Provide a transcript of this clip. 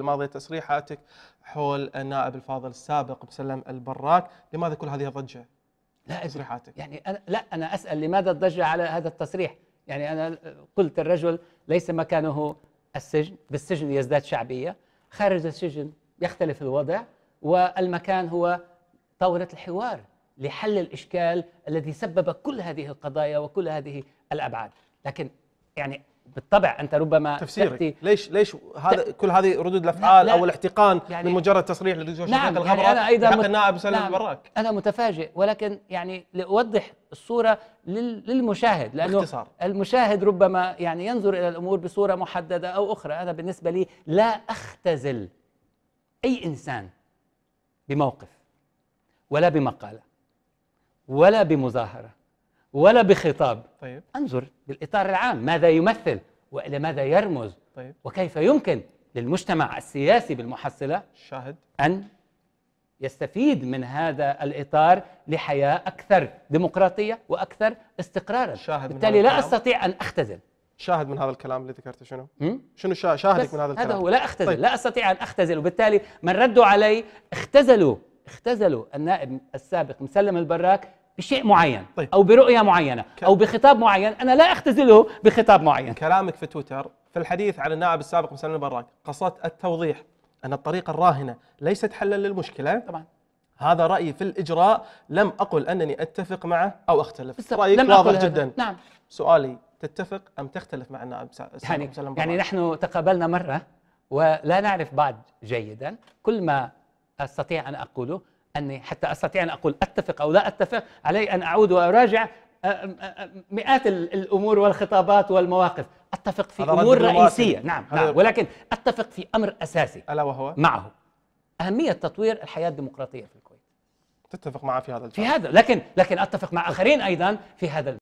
الماضية تصريحاتك حول النائب الفاضل السابق مسلم البراك لماذا كل هذه الضجة لا تصريحاتك يعني أنا لا أنا أسأل لماذا الضجة على هذا التصريح يعني أنا قلت الرجل ليس مكانه السجن بالسجن يزداد شعبية خارج السجن يختلف الوضع والمكان هو طاولة الحوار لحل الإشكال الذي سبب كل هذه القضايا وكل هذه الأبعاد لكن يعني بالطبع انت ربما تفسيرك تأتي ليش ليش هذا كل هذه ردود الافعال او الاحتقان يعني من مجرد تصريح للدكتور نعم الغبره يعني انا ايضا مت... النائب سالم نعم البراك انا متفاجئ ولكن يعني لاوضح الصوره للمشاهد لانه باختصار. المشاهد ربما يعني ينظر الى الامور بصوره محدده او اخرى انا بالنسبه لي لا اختزل اي انسان بموقف ولا بمقاله ولا بمظاهره ولا بخطاب طيب. انظر بالاطار العام ماذا يمثل والى ماذا يرمز طيب. وكيف يمكن للمجتمع السياسي بالمحصله شاهد ان يستفيد من هذا الاطار لحياه اكثر ديمقراطيه واكثر استقرارا شاهد بالتالي لا استطيع ان اختزل شاهد من هذا الكلام اللي ذكرته شنو؟ شنو شاهدك من هذا الكلام؟ هذا هو لا اختزل طيب. لا استطيع ان اختزل وبالتالي من ردوا علي اختزلوا اختزلوا النائب السابق مسلم البراك بشيء معين طيب. او برؤيه معينه ك... او بخطاب معين انا لا اختزله بخطاب معين كلامك في تويتر في الحديث عن النائب السابق مسلم البراك قصدت التوضيح ان الطريقه الراهنه ليست حلا للمشكله طبعا هذا رايي في الاجراء لم اقل انني اتفق معه او اختلف بس رايك لم واضح أقل جدا هذا. نعم سؤالي تتفق ام تختلف مع النائب السابق يعني مسلم البراك يعني نحن تقابلنا مره ولا نعرف بعض جيدا كل ما استطيع ان اقوله أني حتى أستطيع أن أقول أتفق أو لا أتفق علي أن أعود وأراجع مئات الأمور والخطابات والمواقف أتفق في أمور رئيسية نعم, نعم ولكن أتفق في أمر أساسي ألا وهو؟ معه أهمية تطوير الحياة الديمقراطية في الكويت تتفق معه في هذا الجانب في هذا لكن لكن أتفق مع آخرين أيضا في هذا